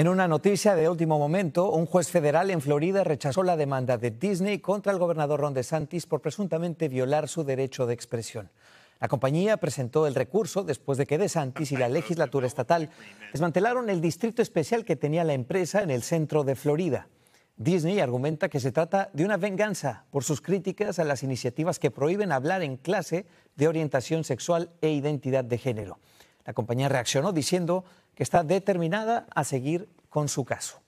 En una noticia de último momento, un juez federal en Florida rechazó la demanda de Disney contra el gobernador Ron DeSantis por presuntamente violar su derecho de expresión. La compañía presentó el recurso después de que DeSantis y la legislatura estatal desmantelaron el distrito especial que tenía la empresa en el centro de Florida. Disney argumenta que se trata de una venganza por sus críticas a las iniciativas que prohíben hablar en clase de orientación sexual e identidad de género. La compañía reaccionó diciendo que está determinada a seguir con su caso.